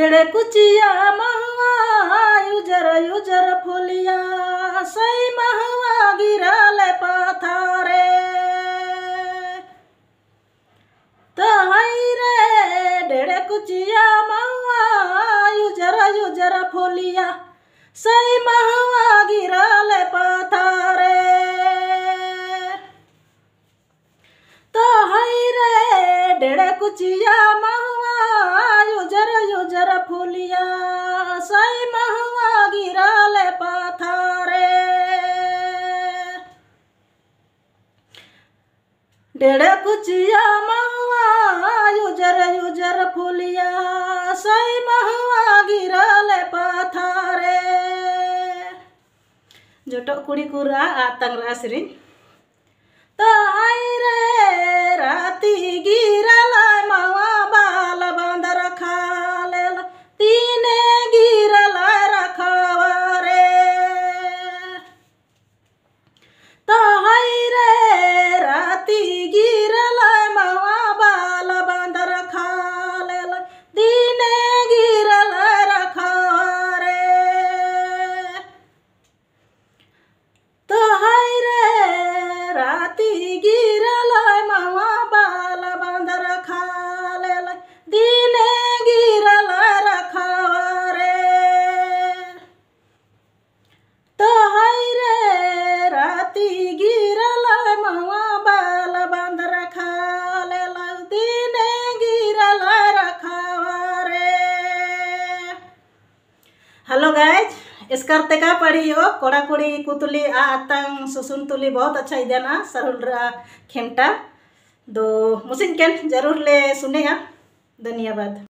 टेड़े कुचिया महुआ user user फुलिया सही महुआ गिरा गिरल पथारे तही रे डेड़े कुचिया महुआ युजर युजर फुलिया सही महुआ गिरा गिरल पथारे तही रे डेड़े कुचिया महुआ डेढ़ कुचिया महुआ युजर युजर फुलिया सई महुआ गिरल पाथारे जोटो कुड़ी कुरा आतंग रासरी तो आई रे राती हत्ती गिरल मवा बाल बंद रखा दिने गिरल रखव रे तो रे राती गिरल मवा बाल बंद रखा दिने गिरल रखव रे हेलो गाइज इसकर तेका पढ़ी हो कोड़ा कोड़ी कुतुली आ आतंग सुसुन तुली बहुत अच्छा इधर ना सरुल रा खेमटा दो मुसिन जरूर ले सुनेगा धन्यवाद